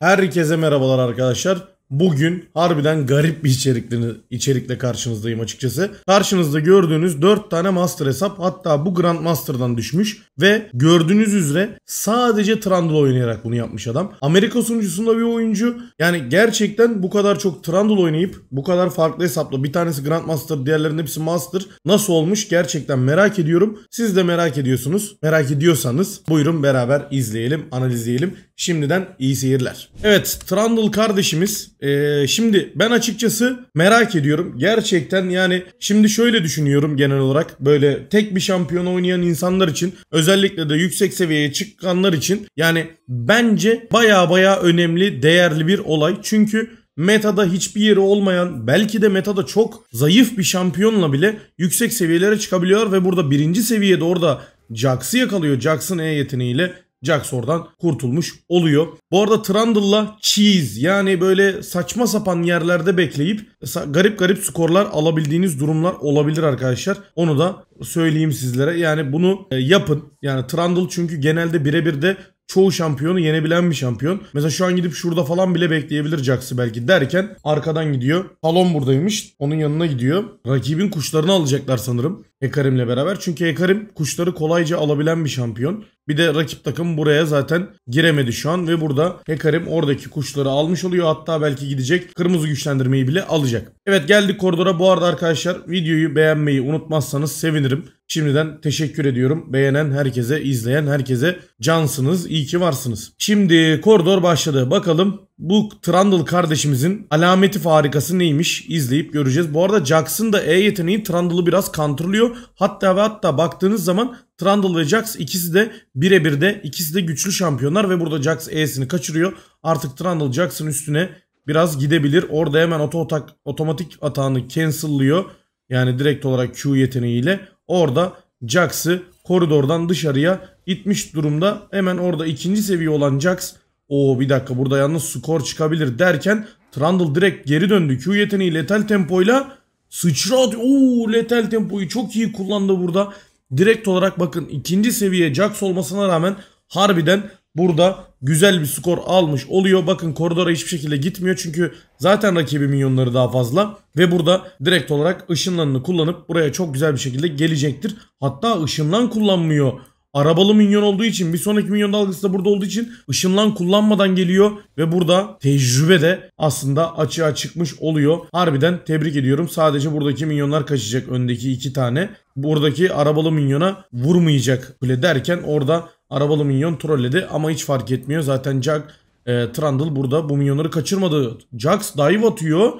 Herkese merhabalar arkadaşlar. Bugün harbiden garip bir içerikle, içerikle karşınızdayım açıkçası. Karşınızda gördüğünüz 4 tane master hesap hatta bu Grand Master'dan düşmüş ve gördüğünüz üzere sadece Trundle oynayarak bunu yapmış adam. Amerika sunucusunda bir oyuncu yani gerçekten bu kadar çok Trundle oynayıp bu kadar farklı hesapla bir tanesi Grand Master diğerlerinin hepsi Master nasıl olmuş gerçekten merak ediyorum. Siz de merak ediyorsunuz. Merak ediyorsanız buyurun beraber izleyelim analizleyelim. Şimdiden iyi seyirler. Evet Trundle kardeşimiz ee, şimdi ben açıkçası merak ediyorum. Gerçekten yani şimdi şöyle düşünüyorum genel olarak böyle tek bir şampiyon oynayan insanlar için özellikle de yüksek seviyeye çıkanlar için yani bence baya baya önemli değerli bir olay. Çünkü metada hiçbir yeri olmayan belki de metada çok zayıf bir şampiyonla bile yüksek seviyelere çıkabiliyor ve burada birinci seviyede orada Jax'ı yakalıyor Jax'ın E yeteneğiyle Jax kurtulmuş oluyor. Bu arada Trundle'la cheese yani böyle saçma sapan yerlerde bekleyip garip garip skorlar alabildiğiniz durumlar olabilir arkadaşlar. Onu da söyleyeyim sizlere. Yani bunu e, yapın. Yani Trundle çünkü genelde birebir de çoğu şampiyonu yenebilen bir şampiyon. Mesela şu an gidip şurada falan bile bekleyebilir Jax'ı belki derken arkadan gidiyor. Talon buradaymış. Onun yanına gidiyor. Rakibin kuşlarını alacaklar sanırım. Hekarim'le beraber. Çünkü Hekarim kuşları kolayca alabilen bir şampiyon. Bir de rakip takım buraya zaten giremedi şu an ve burada Hekarim oradaki kuşları almış oluyor. Hatta belki gidecek kırmızı güçlendirmeyi bile alacak. Evet geldik koridora. Bu arada arkadaşlar videoyu beğenmeyi unutmazsanız sevinirim. Şimdiden teşekkür ediyorum. Beğenen herkese, izleyen herkese cansınız. İyi ki varsınız. Şimdi koridor başladı. Bakalım bu Trundle kardeşimizin alameti farikası neymiş izleyip göreceğiz. Bu arada Jax'ın da E yeteneği Trundle'ı biraz kontrolüyor. Hatta ve hatta baktığınız zaman Trundle ve Jax ikisi de birebir de ikisi de güçlü şampiyonlar ve burada Jax E'sini kaçırıyor. Artık Trundle Jax'ın üstüne biraz gidebilir. Orada hemen oto atak, otomatik atağını cancel'lıyor. Yani direkt olarak Q yeteneğiyle orada Jax'ı koridordan dışarıya itmiş durumda. Hemen orada ikinci seviye olan Jax Oo bir dakika burada yalnız skor çıkabilir derken Trundle direkt geri döndü. Q yeteneği letal tempoyla sıçrat. Oo letal tempoyu çok iyi kullandı burada. Direkt olarak bakın ikinci seviye Jax olmasına rağmen harbiden burada güzel bir skor almış oluyor. Bakın koridora hiçbir şekilde gitmiyor çünkü zaten rakibi minyonları daha fazla. Ve burada direkt olarak ışınlanını kullanıp buraya çok güzel bir şekilde gelecektir. Hatta ışınlan kullanmıyor arabalı minyon olduğu için bir sonraki minyon dalgası da burada olduğu için ışınlan kullanmadan geliyor ve burada tecrübe de aslında açığa çıkmış oluyor. Harbiden tebrik ediyorum. Sadece buradaki minyonlar kaçacak öndeki iki tane. Buradaki arabalı minyona vurmayacak kule derken orada arabalı minyon trolledi ama hiç fark etmiyor. Zaten Jack e, Trundle burada bu minyonları kaçırmadı. Jax dive atıyor.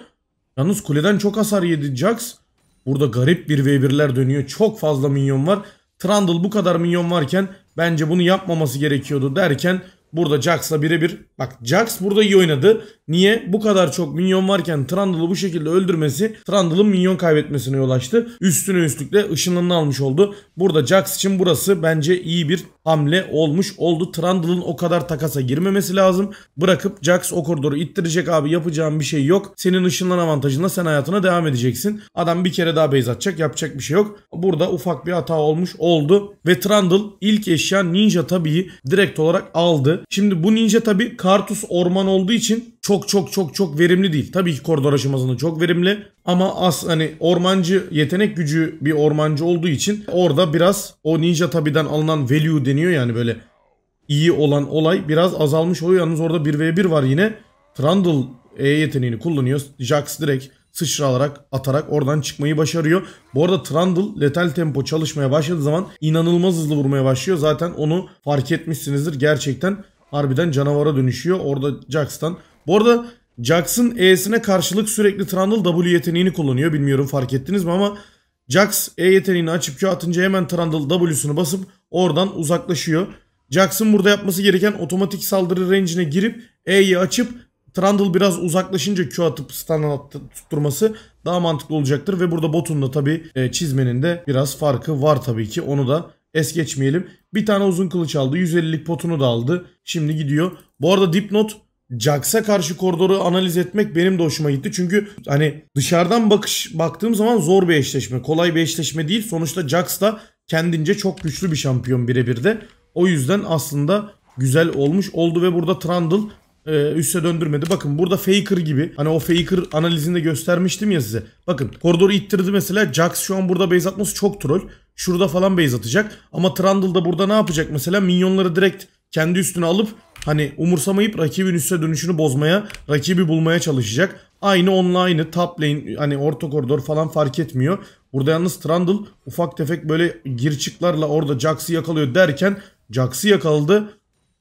Yalnız kuleden çok hasar yedi Jax. Burada garip bir V1'ler dönüyor. Çok fazla minyon var. Trundle bu kadar minyon varken bence bunu yapmaması gerekiyordu derken burada Jax'la birebir. Bak Jax burada iyi oynadı. Niye? Bu kadar çok minyon varken Trundle'ı bu şekilde öldürmesi Trundle'ın minyon kaybetmesine yol açtı. Üstüne üstlük de ışınlarını almış oldu. Burada Jax için burası bence iyi bir hamle olmuş oldu. Trundle'ın o kadar takasa girmemesi lazım. Bırakıp Jax o koridoru ittirecek abi yapacağım bir şey yok. Senin ışınlan avantajında sen hayatına devam edeceksin. Adam bir kere daha base atacak yapacak bir şey yok. Burada ufak bir hata olmuş oldu. Ve Trundle ilk eşya Ninja Tabi'yi direkt olarak aldı. Şimdi bu Ninja Tabi Kartus orman olduğu için çok çok çok çok verimli değil. Tabii ki koridor aşamasında çok verimli ama az hani ormancı yetenek gücü bir ormancı olduğu için orada biraz o Ninja Tabi'den alınan value deniyor yani böyle iyi olan olay biraz azalmış oluyor. Yalnız orada 1v1 var yine. Trundle E yeteneğini kullanıyor. Jax direkt sıçra alarak atarak oradan çıkmayı başarıyor. Bu arada Trundle letal tempo çalışmaya başladığı zaman inanılmaz hızlı vurmaya başlıyor. Zaten onu fark etmişsinizdir. Gerçekten harbiden canavara dönüşüyor. Orada Jax'tan bu arada Jax'ın E'sine karşılık sürekli Trundle W yeteneğini kullanıyor. Bilmiyorum fark ettiniz mi ama Jax E yeteneğini açıp Q atınca hemen Trundle W'sunu basıp oradan uzaklaşıyor. Jax'ın burada yapması gereken otomatik saldırı range'ine girip E'yi açıp Trundle biraz uzaklaşınca Q atıp stun tutturması daha mantıklı olacaktır. Ve burada botun da tabi e, çizmenin de biraz farkı var tabii ki. Onu da es geçmeyelim. Bir tane uzun kılıç aldı. 150'lik potunu da aldı. Şimdi gidiyor. Bu arada dipnot Jax'a karşı koridoru analiz etmek benim de hoşuma gitti. Çünkü hani dışarıdan bakış baktığım zaman zor bir eşleşme. Kolay bir eşleşme değil. Sonuçta Jax da kendince çok güçlü bir şampiyon birebir de. O yüzden aslında güzel olmuş oldu ve burada Trundle e, üste döndürmedi. Bakın burada Faker gibi hani o Faker analizinde göstermiştim ya size. Bakın koridoru ittirdi mesela Jax şu an burada base atması çok troll. Şurada falan base atacak. Ama Trundle da burada ne yapacak mesela minyonları direkt kendi üstüne alıp hani umursamayıp rakibin üstüne dönüşünü bozmaya, rakibi bulmaya çalışacak. Aynı online top lane hani orta koridor falan fark etmiyor. Burada yalnız Trundle ufak tefek böyle gir çıklarla orada Jax'ı yakalıyor derken Jax'ı yakaladı.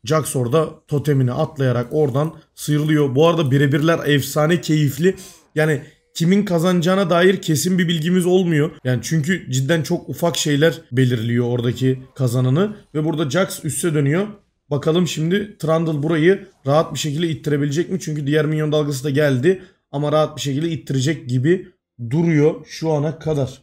Jax orada totemini atlayarak oradan sıyrılıyor. Bu arada birebirler efsane keyifli. Yani kimin kazanacağına dair kesin bir bilgimiz olmuyor. Yani çünkü cidden çok ufak şeyler belirliyor oradaki kazananı. Ve burada Jax üste dönüyor. Bakalım şimdi Trundle burayı rahat bir şekilde ittirebilecek mi? Çünkü diğer minyon dalgası da geldi ama rahat bir şekilde ittirecek gibi duruyor şu ana kadar.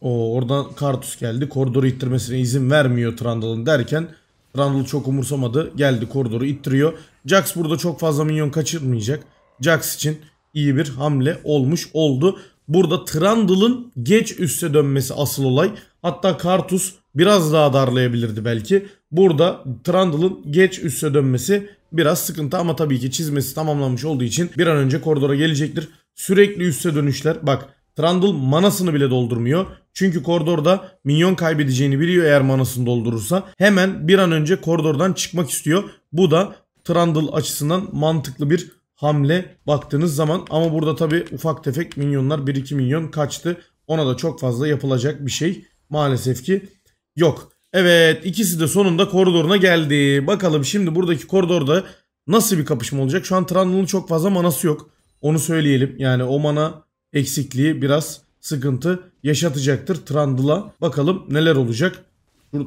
O oradan Kartus geldi. Koridoru ittirmesine izin vermiyor Trundle'ın derken Trundle çok umursamadı. Geldi koridoru ittiriyor. Jax burada çok fazla minyon kaçırmayacak. Jax için iyi bir hamle olmuş oldu. Burada Trundle'ın geç üste dönmesi asıl olay. Hatta Kartus biraz daha darlayabilirdi belki. Burada Trundle'ın geç üste dönmesi biraz sıkıntı ama tabii ki çizmesi tamamlanmış olduğu için bir an önce koridora gelecektir. Sürekli üste dönüşler. Bak Trundle manasını bile doldurmuyor. Çünkü koridorda minyon kaybedeceğini biliyor eğer manasını doldurursa. Hemen bir an önce koridordan çıkmak istiyor. Bu da Trundle açısından mantıklı bir hamle baktığınız zaman. Ama burada tabii ufak tefek minyonlar 1-2 minyon kaçtı. Ona da çok fazla yapılacak bir şey maalesef ki Yok. Evet ikisi de sonunda koridoruna geldi. Bakalım şimdi buradaki koridorda nasıl bir kapışma olacak? Şu an Trundle'ın çok fazla manası yok. Onu söyleyelim. Yani o mana eksikliği biraz sıkıntı yaşatacaktır Trundle'a. Bakalım neler olacak.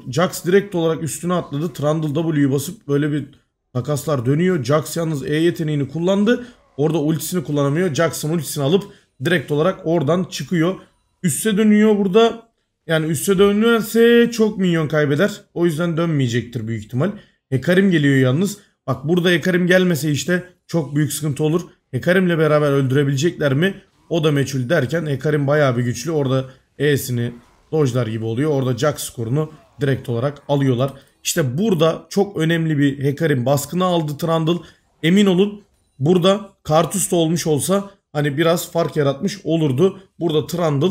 Jax direkt olarak üstüne atladı. Trundle W'yu basıp böyle bir takaslar dönüyor. Jax yalnız E yeteneğini kullandı. Orada ultisini kullanamıyor. Jax'ın ultisini alıp direkt olarak oradan çıkıyor. Üste dönüyor burada. Yani üste dönülürse çok minyon kaybeder. O yüzden dönmeyecektir büyük ihtimal. Hekarim geliyor yalnız. Bak burada Hekarim gelmese işte çok büyük sıkıntı olur. Hekarim'le beraber öldürebilecekler mi? O da meçhul derken Hekarim bayağı bir güçlü. Orada E'sini dojlar gibi oluyor. Orada Jack skorunu direkt olarak alıyorlar. İşte burada çok önemli bir Hekarim baskını aldı Trundle. Emin olun burada Kartus da olmuş olsa hani biraz fark yaratmış olurdu. Burada Trundle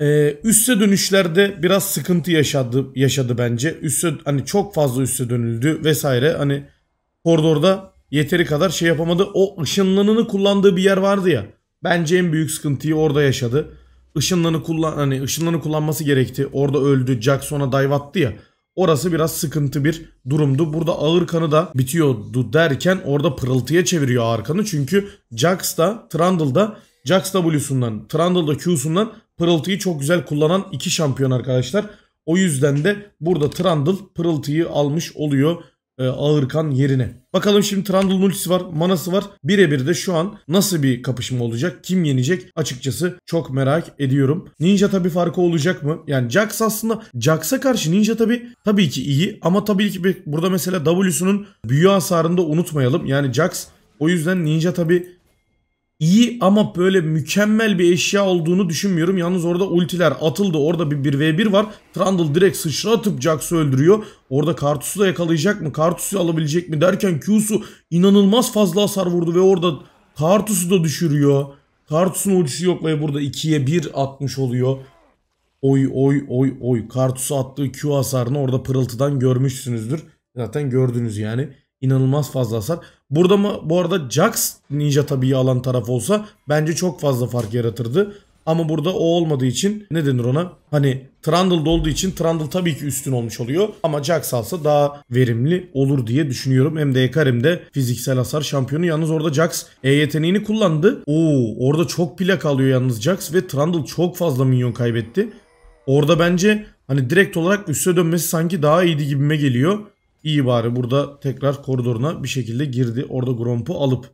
ee, üste dönüşlerde biraz sıkıntı yaşadı yaşadı bence. Üste hani çok fazla üste dönüldü vesaire. Hani koridorda yeteri kadar şey yapamadı. O ışınlanını kullandığı bir yer vardı ya. Bence en büyük sıkıntıyı orada yaşadı. Işınlanı kullan hani ışınlanı kullanması gerekti. Orada öldü. Jackson'a dive attı ya. Orası biraz sıkıntı bir durumdu. Burada ağır kanı da bitiyordu derken orada pırıltıya çeviriyor ağır kanı. Çünkü Jax da Trundle da Jax W'sundan Trundle da Q'sundan pırıltıyı çok güzel kullanan iki şampiyon arkadaşlar. O yüzden de burada Trundle pırıltıyı almış oluyor e, Ağırkan yerine. Bakalım şimdi Trundle multisi var, manası var. Birebir de şu an nasıl bir kapışma olacak, kim yenecek açıkçası çok merak ediyorum. Ninja tabi farkı olacak mı? Yani Jax aslında Jax'a karşı Ninja tabi tabii ki iyi ama tabii ki burada mesela W'sunun büyü hasarını da unutmayalım. Yani Jax o yüzden Ninja tabi iyi ama böyle mükemmel bir eşya olduğunu düşünmüyorum. Yalnız orada ultiler atıldı. Orada bir 1v1 var. Trundle direkt sıçra atıp Jax'ı öldürüyor. Orada Kartus'u da yakalayacak mı? Kartus'u alabilecek mi? Derken Q'su inanılmaz fazla hasar vurdu ve orada Kartus'u da düşürüyor. Kartus'un ultisi yok ve burada 2'ye 1 atmış oluyor. Oy oy oy oy. Kartus'u attığı Q hasarını orada pırıltıdan görmüşsünüzdür. Zaten gördünüz yani. İnanılmaz fazla hasar. Burada mı bu arada Jax ninja tabii alan taraf olsa bence çok fazla fark yaratırdı. Ama burada o olmadığı için ne denir ona? Hani Trundle olduğu için Trundle tabii ki üstün olmuş oluyor. Ama Jax alsa daha verimli olur diye düşünüyorum. Hem de Ekar de fiziksel hasar şampiyonu. Yalnız orada Jax E yeteneğini kullandı. Oo orada çok plak alıyor yalnız Jax ve Trundle çok fazla minyon kaybetti. Orada bence hani direkt olarak üste dönmesi sanki daha iyiydi gibime geliyor. İyi bari burada tekrar koridoruna bir şekilde girdi. Orada Gromp'u alıp.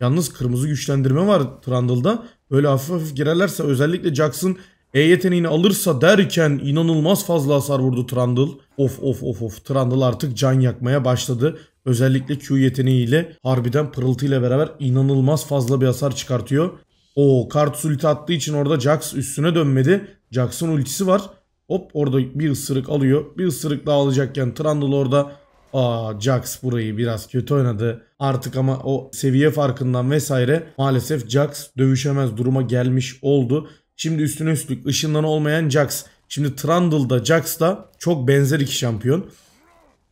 Yalnız kırmızı güçlendirme var Trundle'da. Böyle hafif hafif girerlerse özellikle Jackson E yeteneğini alırsa derken inanılmaz fazla hasar vurdu Trundle. Of of of of Trundle artık can yakmaya başladı. Özellikle Q yeteneğiyle harbiden pırıltıyla beraber inanılmaz fazla bir hasar çıkartıyor. O kart ulti attığı için orada Jax üstüne dönmedi. Jax'ın ultisi var. Hop orada bir ısırık alıyor. Bir ısırık daha alacakken Trundle orada Aa Jax burayı biraz kötü oynadı. Artık ama o seviye farkından vesaire maalesef Jax dövüşemez duruma gelmiş oldu. Şimdi üstüne üstlük ışından olmayan Jax. Şimdi Trundle'da da çok benzer iki şampiyon.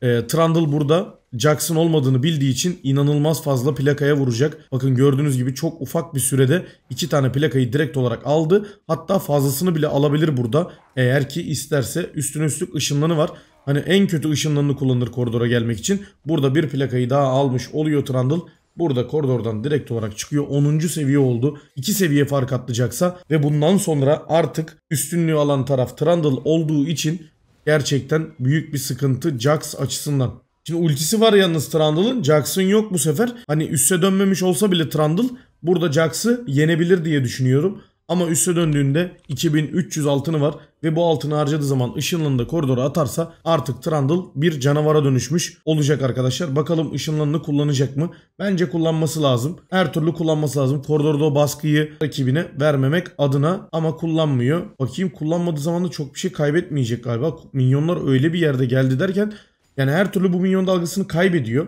E, Trundle burada Jax'ın olmadığını bildiği için inanılmaz fazla plakaya vuracak. Bakın gördüğünüz gibi çok ufak bir sürede iki tane plakayı direkt olarak aldı. Hatta fazlasını bile alabilir burada. Eğer ki isterse üstüne üstlük ışınlanı var. Hani en kötü ışınlarını kullanır koridora gelmek için. Burada bir plakayı daha almış oluyor Trundle. Burada koridordan direkt olarak çıkıyor. 10. seviye oldu. 2 seviye fark atlayacaksa ve bundan sonra artık üstünlüğü alan taraf Trundle olduğu için gerçekten büyük bir sıkıntı Jax açısından. Şimdi ultisi var yalnız Trundle'ın. Jax'ın yok bu sefer. Hani üste dönmemiş olsa bile Trundle burada Jax'ı yenebilir diye düşünüyorum. Ama üste döndüğünde 2300 altını var ve bu altını harcadığı zaman ışınlanı da koridora atarsa artık Trundle bir canavara dönüşmüş olacak arkadaşlar. Bakalım ışınlanını kullanacak mı? Bence kullanması lazım. Her türlü kullanması lazım. Koridorda o baskıyı rakibine vermemek adına ama kullanmıyor. Bakayım kullanmadığı zaman da çok bir şey kaybetmeyecek galiba. Minyonlar öyle bir yerde geldi derken yani her türlü bu minyon dalgasını kaybediyor.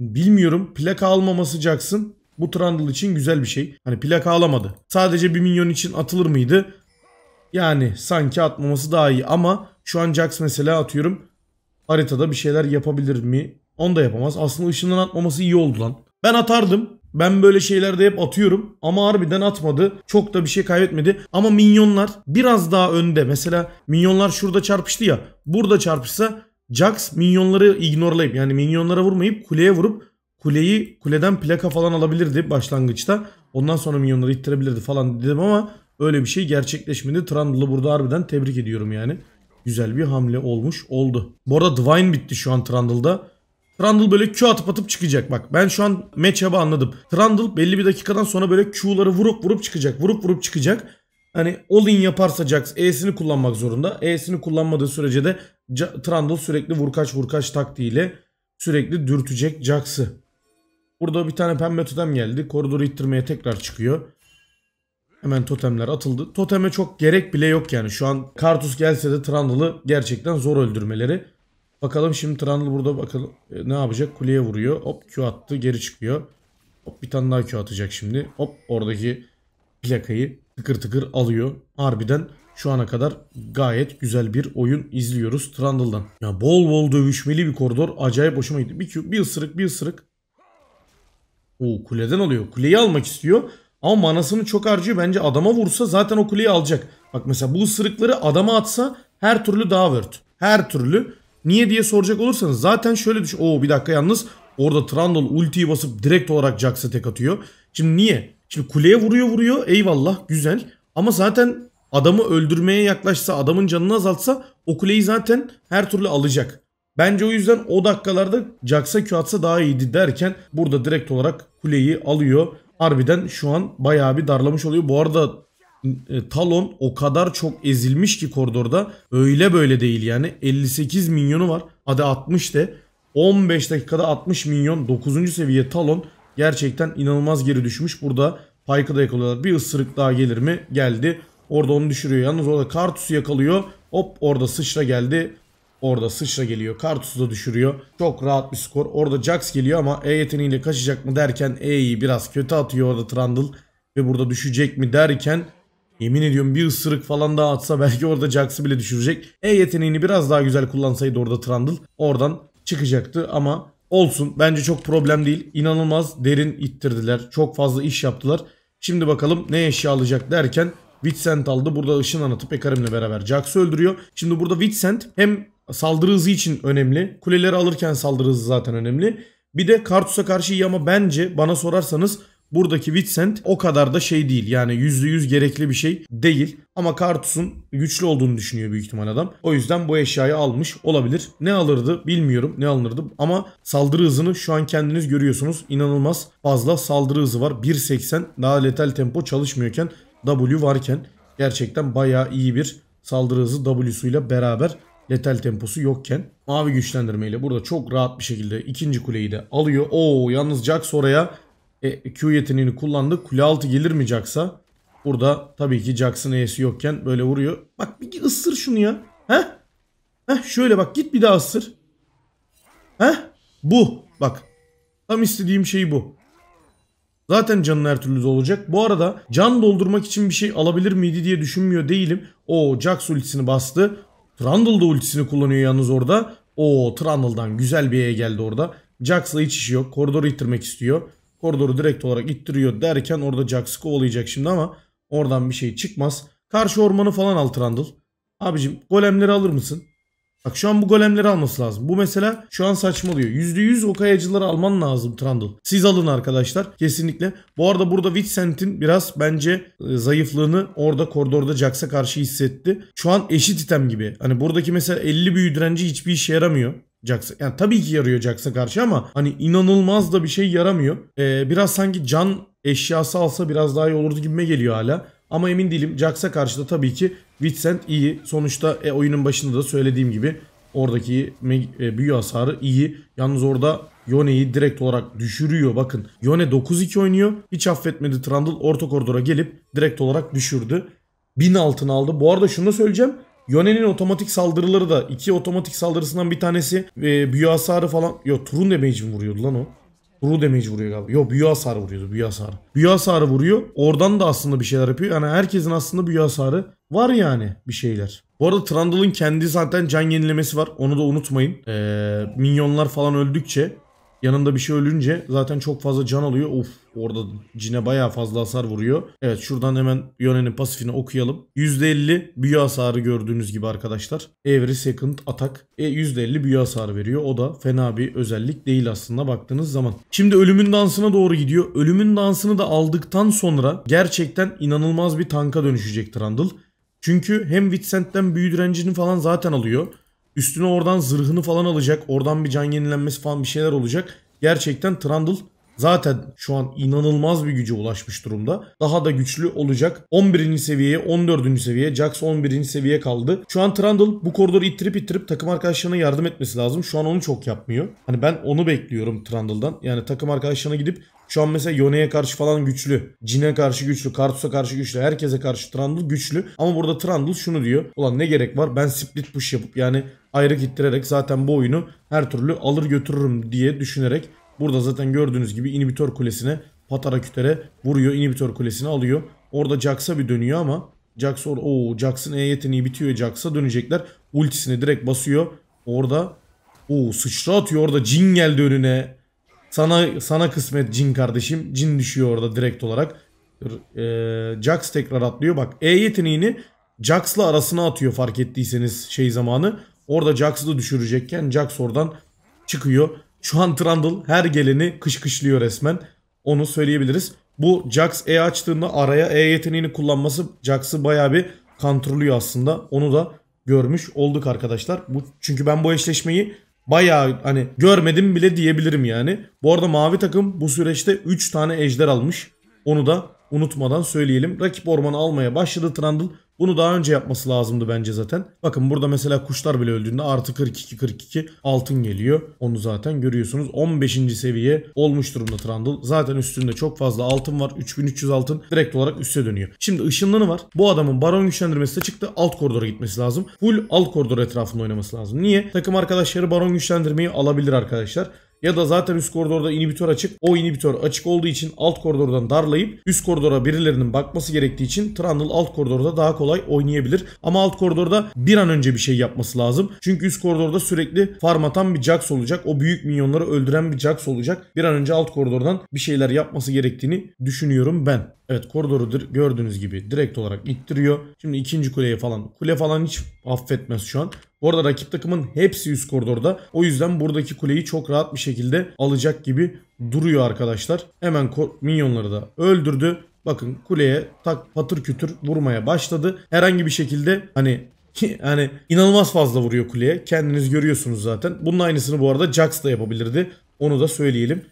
Bilmiyorum plaka almaması Jackson bu Trundle için güzel bir şey. Hani plaka alamadı. Sadece bir milyon için atılır mıydı? Yani sanki atmaması daha iyi ama şu an Jax mesela atıyorum haritada bir şeyler yapabilir mi? Onu da yapamaz. Aslında ışından atmaması iyi oldu lan. Ben atardım. Ben böyle şeylerde hep atıyorum ama harbiden atmadı. Çok da bir şey kaybetmedi. Ama minyonlar biraz daha önde. Mesela minyonlar şurada çarpıştı ya. Burada çarpışsa Jax minyonları ignorlayıp yani minyonlara vurmayıp kuleye vurup kuleyi kuleden plaka falan alabilirdi başlangıçta. Ondan sonra minyonları ittirebilirdi falan dedim ama öyle bir şey gerçekleşmedi. Trundle'ı burada harbiden tebrik ediyorum yani. Güzel bir hamle olmuş oldu. Bu arada Divine bitti şu an Trundle'da. Trundle böyle Q atıp atıp çıkacak bak. Ben şu an matchup'ı anladım. Trundle belli bir dakikadan sonra böyle Q'ları vurup vurup çıkacak. Vurup vurup çıkacak. Hani all in yaparsa Jax E'sini kullanmak zorunda. E'sini kullanmadığı sürece de Trundle sürekli vurkaç vurkaç taktiğiyle sürekli dürtecek Jax'ı. Burada bir tane pembe totem geldi. Koridoru ittirmeye tekrar çıkıyor. Hemen totemler atıldı. Toteme çok gerek bile yok yani. Şu an Kartus gelse de Trundle'ı gerçekten zor öldürmeleri. Bakalım şimdi Trundle burada bakalım e, ne yapacak? Kuleye vuruyor. Hop Q attı geri çıkıyor. Hop bir tane daha Q atacak şimdi. Hop oradaki plakayı tıkır tıkır alıyor. Harbiden şu ana kadar gayet güzel bir oyun izliyoruz Trundle'dan. Ya bol bol dövüşmeli bir koridor. Acayip hoşuma gitti. Bir, Q, bir ısırık bir ısırık. O kuleden alıyor. Kuleyi almak istiyor. Ama manasını çok harcıyor. Bence adama vursa zaten o kuleyi alacak. Bak mesela bu ısırıkları adama atsa her türlü daha vört. Her türlü. Niye diye soracak olursanız zaten şöyle düşün. Oo bir dakika yalnız orada Trundle ultiyi basıp direkt olarak Jax'a tek atıyor. Şimdi niye? Şimdi kuleye vuruyor vuruyor eyvallah güzel. Ama zaten adamı öldürmeye yaklaşsa adamın canını azaltsa o kuleyi zaten her türlü alacak. Bence o yüzden o dakikalarda Jax'a Q atsa daha iyiydi derken burada direkt olarak kuleyi alıyor. Harbiden şu an bayağı bir darlamış oluyor. Bu arada e, Talon o kadar çok ezilmiş ki koridorda öyle böyle değil yani 58 milyonu var hadi 60 de 15 dakikada 60 milyon 9. seviye Talon gerçekten inanılmaz geri düşmüş burada Pike'ı da yakalıyorlar bir ısırık daha gelir mi geldi orada onu düşürüyor yalnız orada Kartus'u yakalıyor hop orada sıçra geldi Orada sıçra geliyor. Kartus'u da düşürüyor. Çok rahat bir skor. Orada Jax geliyor ama E yeteneğiyle kaçacak mı derken E'yi biraz kötü atıyor orada Trundle. Ve burada düşecek mi derken yemin ediyorum bir ısırık falan daha atsa belki orada Jax'ı bile düşürecek. E yeteneğini biraz daha güzel kullansaydı orada Trundle oradan çıkacaktı ama olsun bence çok problem değil. İnanılmaz derin ittirdiler. Çok fazla iş yaptılar. Şimdi bakalım ne eşya alacak derken Vincent aldı. Burada ışın anlatıp Ekarim'le beraber Jax'ı öldürüyor. Şimdi burada Vincent hem saldırı hızı için önemli. Kuleleri alırken saldırı hızı zaten önemli. Bir de Kartus'a karşı iyi ama bence bana sorarsanız buradaki Vincent o kadar da şey değil. Yani %100 gerekli bir şey değil. Ama Kartus'un güçlü olduğunu düşünüyor büyük ihtimal adam. O yüzden bu eşyayı almış olabilir. Ne alırdı bilmiyorum ne alınırdı ama saldırı hızını şu an kendiniz görüyorsunuz. İnanılmaz fazla saldırı hızı var. 1.80 daha letal tempo çalışmıyorken W varken gerçekten bayağı iyi bir saldırı hızı W'suyla beraber Letal temposu yokken mavi güçlendirmeyle burada çok rahat bir şekilde ikinci kuleyi de alıyor. Oo yalnız Jax oraya e, Q yeteneğini kullandı. Kule altı gelir mi Jax'a? Burada tabii ki Jax'ın E'si yokken böyle vuruyor. Bak bir ısır şunu ya. Heh. Heh şöyle bak git bir daha ısır. Heh. Bu. Bak. Tam istediğim şey bu. Zaten canın her türlü olacak. Bu arada can doldurmak için bir şey alabilir miydi diye düşünmüyor değilim. O Jax ultisini bastı. Trundle da ultisini kullanıyor yalnız orada. O Trundle'dan güzel bir E geldi orada. Jax'la hiç işi yok. Koridoru ittirmek istiyor. Koridoru direkt olarak ittiriyor derken orada Jax'ı kovalayacak şimdi ama oradan bir şey çıkmaz. Karşı ormanı falan al Trundle. Abicim golemleri alır mısın? Bak şu an bu golemleri alması lazım. Bu mesela şu an saçmalıyor. %100 o kayacıları alman lazım Trundle. Siz alın arkadaşlar. Kesinlikle. Bu arada burada Vincent'in biraz bence e, zayıflığını orada koridorda Jax'a karşı hissetti. Şu an eşit item gibi. Hani buradaki mesela 50 büyü direnci hiçbir işe yaramıyor. Jax'a. Yani tabii ki yarıyor Jax'a karşı ama hani inanılmaz da bir şey yaramıyor. Ee, biraz sanki can eşyası alsa biraz daha iyi olurdu gibime geliyor hala. Ama emin değilim. Jax'a karşı da tabii ki Vincent iyi. Sonuçta e, oyunun başında da söylediğim gibi oradaki e, büyü hasarı iyi. Yalnız orada Yone'yi direkt olarak düşürüyor. Bakın Yone 9-2 oynuyor. Hiç affetmedi Trundle. Orta koridora gelip direkt olarak düşürdü. 1000 altın aldı. Bu arada şunu da söyleyeceğim. Yone'nin otomatik saldırıları da iki otomatik saldırısından bir tanesi e, büyü hasarı falan. Yok Turun damage mi vuruyordu lan o? Rule damage vuruyor galiba. Yok büyü hasarı vuruyordu büyü hasarı. Büyü hasarı vuruyor. Oradan da aslında bir şeyler yapıyor. Yani herkesin aslında büyü hasarı var yani bir şeyler. Bu arada Trundle'ın kendi zaten can yenilemesi var. Onu da unutmayın. Ee, minyonlar falan öldükçe Yanında bir şey ölünce zaten çok fazla can alıyor. Of orada cine baya fazla hasar vuruyor. Evet şuradan hemen Yone'nin pasifini okuyalım. %50 büyü hasarı gördüğünüz gibi arkadaşlar. Every second atak e, %50 büyü hasarı veriyor. O da fena bir özellik değil aslında baktığınız zaman. Şimdi ölümün dansına doğru gidiyor. Ölümün dansını da aldıktan sonra gerçekten inanılmaz bir tanka dönüşecek Trundle. Çünkü hem Vincent'ten büyü direncini falan zaten alıyor. Üstüne oradan zırhını falan alacak. Oradan bir can yenilenmesi falan bir şeyler olacak. Gerçekten Trundle zaten şu an inanılmaz bir güce ulaşmış durumda. Daha da güçlü olacak. 11. seviyeye 14. seviyeye Jax 11. seviye kaldı. Şu an Trundle bu koridoru ittirip ittirip takım arkadaşlarına yardım etmesi lazım. Şu an onu çok yapmıyor. Hani ben onu bekliyorum Trundle'dan. Yani takım arkadaşlarına gidip şu an mesela Yone'ye karşı falan güçlü. Cine karşı güçlü. Kartus'a karşı güçlü. Herkese karşı Trundle güçlü. Ama burada Trundle şunu diyor. Ulan ne gerek var ben split push yapıp yani ayrı ittirerek zaten bu oyunu her türlü alır götürürüm diye düşünerek Burada zaten gördüğünüz gibi inhibitor kulesine patara kütere vuruyor. inhibitor kulesini alıyor. Orada Jax'a bir dönüyor ama Jax or o Jax'ın E yeteneği bitiyor. Jax'a dönecekler. ultisini direkt basıyor. Orada o sıçra atıyor. Orada Jin geldi önüne. Sana sana kısmet Jin kardeşim. Jin düşüyor orada direkt olarak. Ee, Jax tekrar atlıyor. Bak E yeteneğini Jax'la arasına atıyor fark ettiyseniz şey zamanı. Orada Jax'ı da düşürecekken Jax oradan çıkıyor. Şu an Trundle her geleni kışkışlıyor resmen. Onu söyleyebiliriz. Bu Jax E açtığında araya E yeteneğini kullanması Jax'ı baya bir kontrolüyor aslında. Onu da görmüş olduk arkadaşlar. Bu çünkü ben bu eşleşmeyi baya hani görmedim bile diyebilirim yani. Bu arada mavi takım bu süreçte 3 tane ejder almış. Onu da unutmadan söyleyelim. Rakip ormanı almaya başladı Trundle. Bunu daha önce yapması lazımdı bence zaten. Bakın burada mesela kuşlar bile öldüğünde artı 42-42 altın geliyor. Onu zaten görüyorsunuz. 15. seviye olmuş durumda Trundle. Zaten üstünde çok fazla altın var. 3300 altın direkt olarak üste dönüyor. Şimdi ışınlanı var. Bu adamın baron güçlendirmesi de çıktı. Alt koridora gitmesi lazım. Full alt koridor etrafında oynaması lazım. Niye? Takım arkadaşları baron güçlendirmeyi alabilir arkadaşlar ya da zaten üst koridorda inhibitör açık. O inhibitör açık olduğu için alt koridordan darlayıp üst koridora birilerinin bakması gerektiği için Trundle alt koridorda daha kolay oynayabilir. Ama alt koridorda bir an önce bir şey yapması lazım. Çünkü üst koridorda sürekli farm atan bir Jax olacak. O büyük minyonları öldüren bir Jax olacak. Bir an önce alt koridordan bir şeyler yapması gerektiğini düşünüyorum ben. Evet koridorudur gördüğünüz gibi direkt olarak ittiriyor. Şimdi ikinci kuleye falan kule falan hiç affetmez şu an. Bu arada rakip takımın hepsi üst koridorda. O yüzden buradaki kuleyi çok rahat bir şekilde alacak gibi duruyor arkadaşlar. Hemen minyonları da öldürdü. Bakın kuleye tak patır kütür vurmaya başladı. Herhangi bir şekilde hani yani inanılmaz fazla vuruyor kuleye. Kendiniz görüyorsunuz zaten. Bunun aynısını bu arada Jax da yapabilirdi. Onu da söyleyelim.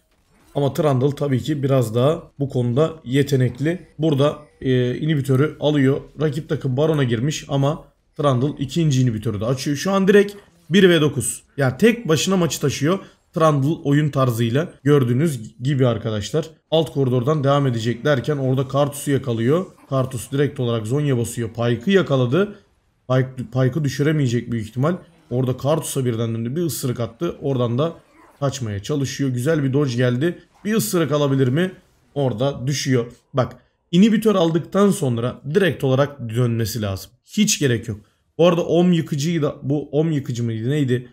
Ama Trundle tabii ki biraz daha bu konuda yetenekli. Burada e, inhibitörü alıyor. Rakip takım Baron'a girmiş ama Trundle ikinci inhibitörü de açıyor. Şu an direkt 1 ve 9. Yani tek başına maçı taşıyor. Trundle oyun tarzıyla gördüğünüz gibi arkadaşlar. Alt koridordan devam edeceklerken orada Kartus'u yakalıyor. Kartus direkt olarak Zonya basıyor. Pike'ı yakaladı. Pike, düşüremeyecek büyük ihtimal. Orada Kartus'a birden döndü. Bir ısırık attı. Oradan da kaçmaya çalışıyor. Güzel bir dodge geldi. Bir ısırık alabilir mi? Orada düşüyor. Bak inhibitor aldıktan sonra direkt olarak dönmesi lazım. Hiç gerek yok. Bu arada om yıkıcıyı da bu om yıkıcı mıydı neydi?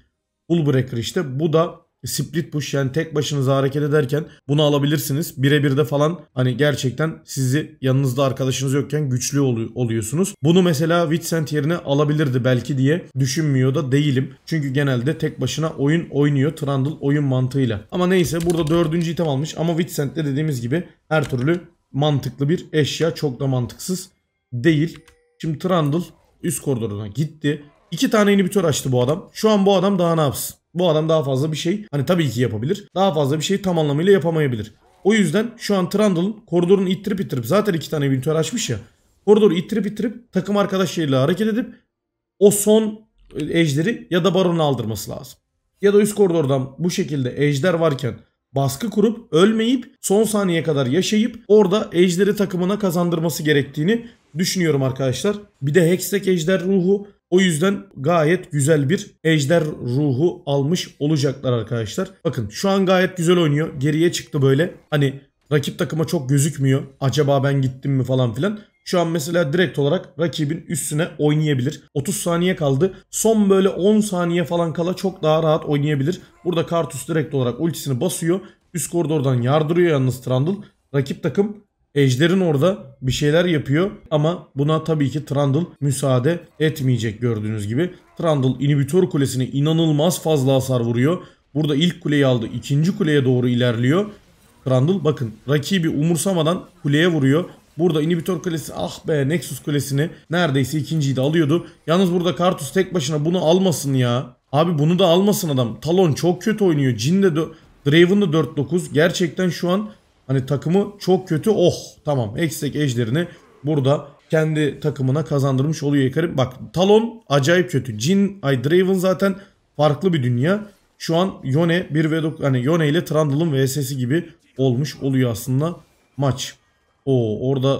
Bull breaker işte. Bu da e, split push yani tek başınıza hareket ederken bunu alabilirsiniz. Birebir de falan hani gerçekten sizi yanınızda arkadaşınız yokken güçlü ol- oluyorsunuz. Bunu mesela Vincent yerine alabilirdi belki diye düşünmüyor da değilim. Çünkü genelde tek başına oyun oynuyor Trundle oyun mantığıyla. Ama neyse burada dördüncü item almış ama Vincent de dediğimiz gibi her türlü mantıklı bir eşya çok da mantıksız değil. Şimdi Trundle üst koridoruna gitti. İki tane inhibitor açtı bu adam. Şu an bu adam daha ne yapsın? Bu adam daha fazla bir şey hani tabii ki yapabilir. Daha fazla bir şey tam anlamıyla yapamayabilir. O yüzden şu an Trundle'ın koridorunu ittirip ittirip zaten iki tane Winter açmış ya. Koridoru ittirip ittirip takım arkadaşlarıyla hareket edip o son ejderi ya da baronu aldırması lazım. Ya da üst koridordan bu şekilde ejder varken baskı kurup ölmeyip son saniye kadar yaşayıp orada ejderi takımına kazandırması gerektiğini düşünüyorum arkadaşlar. Bir de Hextech ejder ruhu o yüzden gayet güzel bir ejder ruhu almış olacaklar arkadaşlar. Bakın şu an gayet güzel oynuyor. Geriye çıktı böyle. Hani rakip takıma çok gözükmüyor. Acaba ben gittim mi falan filan. Şu an mesela direkt olarak rakibin üstüne oynayabilir. 30 saniye kaldı. Son böyle 10 saniye falan kala çok daha rahat oynayabilir. Burada Kartus direkt olarak ultisini basıyor. Üst koridordan yardırıyor yalnız Trundle. Rakip takım Ejder'in orada bir şeyler yapıyor ama buna tabii ki Trundle müsaade etmeyecek gördüğünüz gibi. Trundle inhibitor kulesine inanılmaz fazla hasar vuruyor. Burada ilk kuleyi aldı. ikinci kuleye doğru ilerliyor. Trundle bakın rakibi umursamadan kuleye vuruyor. Burada inhibitor kulesi ah be Nexus kulesini neredeyse ikinciyi de alıyordu. Yalnız burada Kartus tek başına bunu almasın ya. Abi bunu da almasın adam. Talon çok kötü oynuyor. Jin de Draven de 4-9. Gerçekten şu an Hani takımı çok kötü oh tamam Eksek ejderini burada kendi takımına kazandırmış oluyor Hikarim. Bak Talon acayip kötü. Jin, ay Draven zaten farklı bir dünya. Şu an Yone 1 ve 9 hani Yone ile Trundle'ın VS'si gibi olmuş oluyor aslında maç. O orada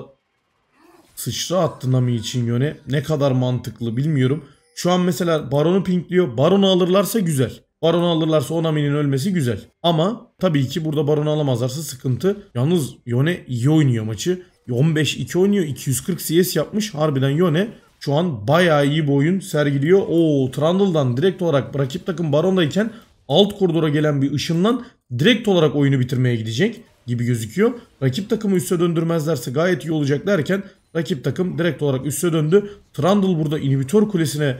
sıçra attı Nami için Yone. Ne kadar mantıklı bilmiyorum. Şu an mesela Baron'u pinkliyor. Baron'u alırlarsa güzel. Baron'u alırlarsa Onami'nin ölmesi güzel. Ama tabii ki burada Baron'u alamazlarsa sıkıntı. Yalnız Yone iyi oynuyor maçı. 15-2 oynuyor. 240 CS yapmış. Harbiden Yone şu an bayağı iyi bir oyun sergiliyor. O Trundle'dan direkt olarak rakip takım Baron'dayken alt koridora gelen bir ışınlan direkt olarak oyunu bitirmeye gidecek gibi gözüküyor. Rakip takımı üste döndürmezlerse gayet iyi olacak derken rakip takım direkt olarak üste döndü. Trundle burada inhibitor kulesine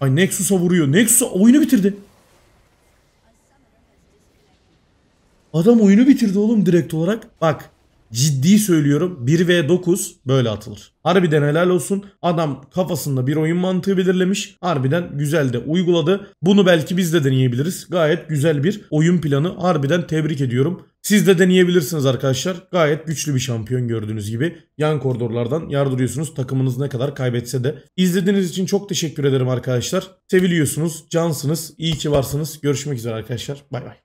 Ay Nexus'a vuruyor. Nexus oyunu bitirdi. Adam oyunu bitirdi oğlum direkt olarak. Bak ciddi söylüyorum 1 ve 9 böyle atılır. Harbiden helal olsun. Adam kafasında bir oyun mantığı belirlemiş. Harbiden güzel de uyguladı. Bunu belki biz de deneyebiliriz. Gayet güzel bir oyun planı. Harbiden tebrik ediyorum. Siz de deneyebilirsiniz arkadaşlar. Gayet güçlü bir şampiyon gördüğünüz gibi. Yan koridorlardan yardırıyorsunuz takımınız ne kadar kaybetse de. İzlediğiniz için çok teşekkür ederim arkadaşlar. Seviliyorsunuz, cansınız, iyi ki varsınız. Görüşmek üzere arkadaşlar. Bay bay.